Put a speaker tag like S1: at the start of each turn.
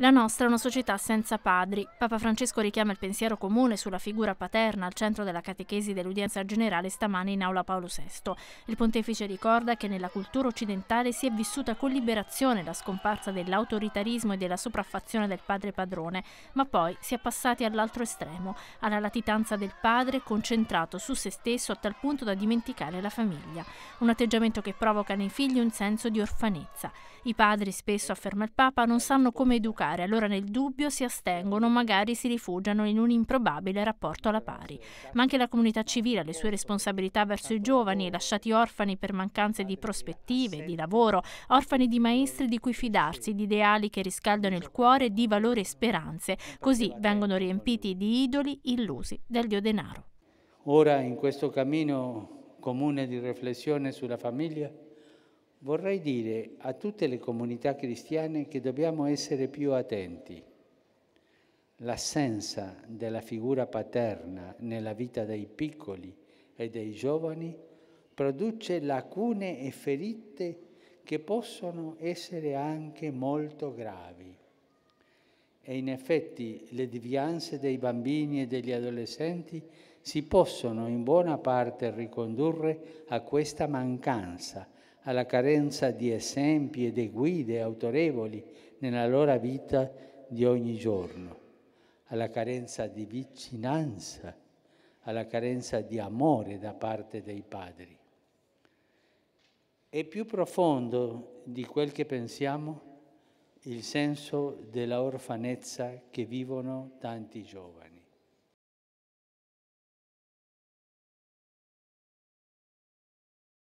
S1: La nostra è una società senza padri. Papa Francesco richiama il pensiero comune sulla figura paterna al centro della catechesi dell'udienza generale stamani in aula Paolo VI. Il pontefice ricorda che nella cultura occidentale si è vissuta con liberazione la scomparsa dell'autoritarismo e della sopraffazione del padre padrone, ma poi si è passati all'altro estremo, alla latitanza del padre concentrato su se stesso a tal punto da dimenticare la famiglia. Un atteggiamento che provoca nei figli un senso di orfanezza. I padri spesso, afferma il Papa, non sanno come educare giudicare, allora nel dubbio si astengono, magari si rifugiano in un improbabile rapporto alla pari. Ma anche la comunità civile ha le sue responsabilità verso i giovani, lasciati orfani per mancanze di prospettive, di lavoro, orfani di maestri di cui fidarsi, di ideali che riscaldano il cuore, di valori e speranze. Così vengono riempiti di idoli illusi del dio denaro.
S2: Ora in questo cammino comune di riflessione sulla famiglia, Vorrei dire a tutte le comunità cristiane che dobbiamo essere più attenti. L'assenza della figura paterna nella vita dei piccoli e dei giovani produce lacune e ferite che possono essere anche molto gravi. E in effetti le devianze dei bambini e degli adolescenti si possono in buona parte ricondurre a questa mancanza alla carenza di esempi e di guide autorevoli nella loro vita di ogni giorno, alla carenza di vicinanza, alla carenza di amore da parte dei padri. È più profondo di quel che pensiamo il senso della orfanezza che vivono tanti giovani.